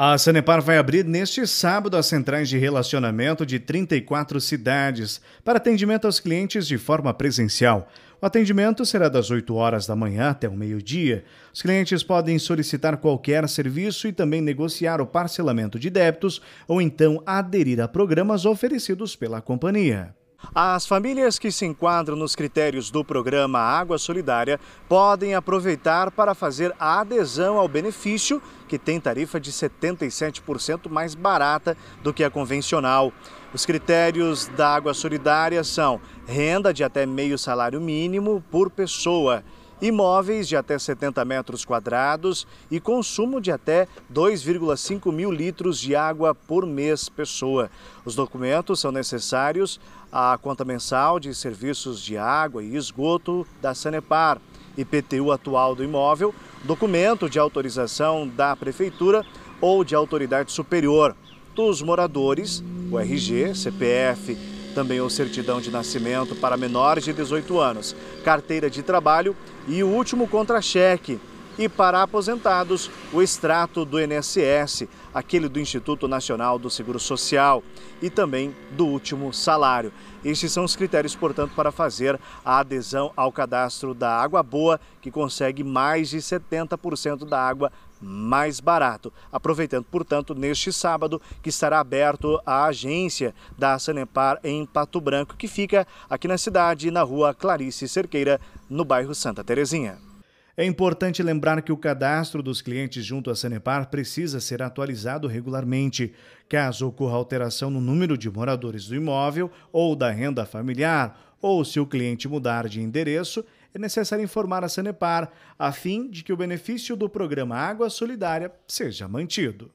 A Sanepar vai abrir neste sábado as centrais de relacionamento de 34 cidades para atendimento aos clientes de forma presencial. O atendimento será das 8 horas da manhã até o meio-dia. Os clientes podem solicitar qualquer serviço e também negociar o parcelamento de débitos ou então aderir a programas oferecidos pela companhia. As famílias que se enquadram nos critérios do programa Água Solidária podem aproveitar para fazer a adesão ao benefício, que tem tarifa de 77% mais barata do que a convencional. Os critérios da Água Solidária são renda de até meio salário mínimo por pessoa imóveis de até 70 metros quadrados e consumo de até 2,5 mil litros de água por mês pessoa. Os documentos são necessários à conta mensal de serviços de água e esgoto da Sanepar, IPTU atual do imóvel, documento de autorização da prefeitura ou de autoridade superior dos moradores, o RG, CPF também o certidão de nascimento para menores de 18 anos, carteira de trabalho e o último contra-cheque, e para aposentados, o extrato do INSS, aquele do Instituto Nacional do Seguro Social e também do último salário. Estes são os critérios, portanto, para fazer a adesão ao cadastro da Água Boa, que consegue mais de 70% da água mais barato. Aproveitando, portanto, neste sábado que estará aberto a agência da Sanepar em Pato Branco, que fica aqui na cidade, na rua Clarice Cerqueira, no bairro Santa Terezinha. É importante lembrar que o cadastro dos clientes junto à Sanepar precisa ser atualizado regularmente. Caso ocorra alteração no número de moradores do imóvel ou da renda familiar, ou se o cliente mudar de endereço, é necessário informar a Sanepar, a fim de que o benefício do programa Água Solidária seja mantido.